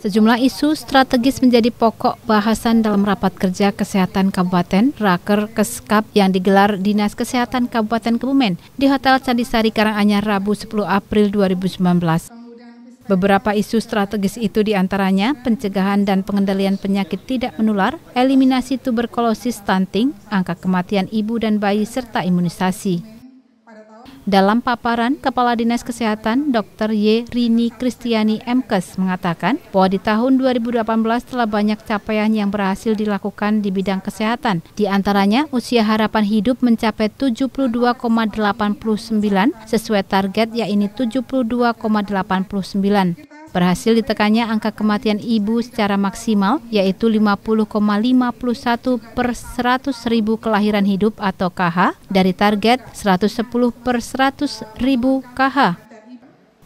Sejumlah isu strategis menjadi pokok bahasan dalam rapat kerja kesehatan kabupaten Raker Keskap yang digelar Dinas Kesehatan Kabupaten Kebumen di Hotel Candisari Karanganyar Rabu 10 April 2019. Beberapa isu strategis itu diantaranya pencegahan dan pengendalian penyakit tidak menular, eliminasi tuberkulosis stunting, angka kematian ibu dan bayi, serta imunisasi. Dalam paparan, Kepala Dinas Kesehatan Dr. Y. Rini Kristiani Mkes mengatakan bahwa di tahun 2018 telah banyak capaian yang berhasil dilakukan di bidang kesehatan. Di antaranya, usia harapan hidup mencapai 72,89 sesuai target yaitu 72,89 berhasil ditekannya angka kematian ibu secara maksimal yaitu 50,51 per 100 ribu kelahiran hidup atau KH dari target 110 per 100 ribu KH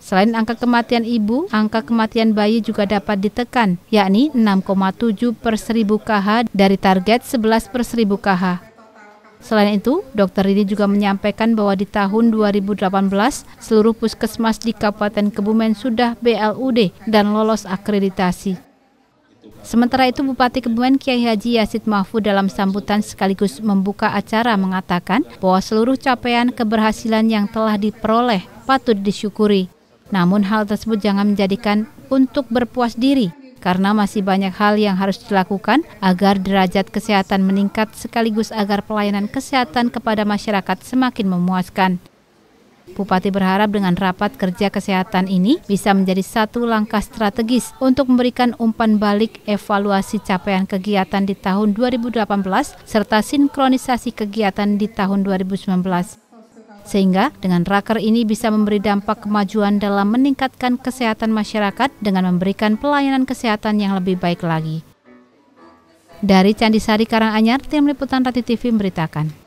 Selain angka kematian ibu, angka kematian bayi juga dapat ditekan, yakni 6,7 per 1000 KH dari target 11 per 1000 KH. Selain itu, dokter Ridi juga menyampaikan bahwa di tahun 2018 seluruh puskesmas di Kabupaten Kebumen sudah BLUD dan lolos akreditasi. Sementara itu Bupati Kebumen Kiai Haji Yasid Mahfud dalam sambutan sekaligus membuka acara mengatakan bahwa seluruh capaian keberhasilan yang telah diperoleh patut disyukuri. Namun hal tersebut jangan menjadikan untuk berpuas diri karena masih banyak hal yang harus dilakukan agar derajat kesehatan meningkat sekaligus agar pelayanan kesehatan kepada masyarakat semakin memuaskan. Bupati berharap dengan rapat kerja kesehatan ini bisa menjadi satu langkah strategis untuk memberikan umpan balik evaluasi capaian kegiatan di tahun 2018 serta sinkronisasi kegiatan di tahun 2019. Sehingga dengan raker ini bisa memberi dampak kemajuan dalam meningkatkan kesehatan masyarakat dengan memberikan pelayanan kesehatan yang lebih baik lagi. Dari Candi Sari Karanganyar, Tim Liputan Rati TV memberitakan.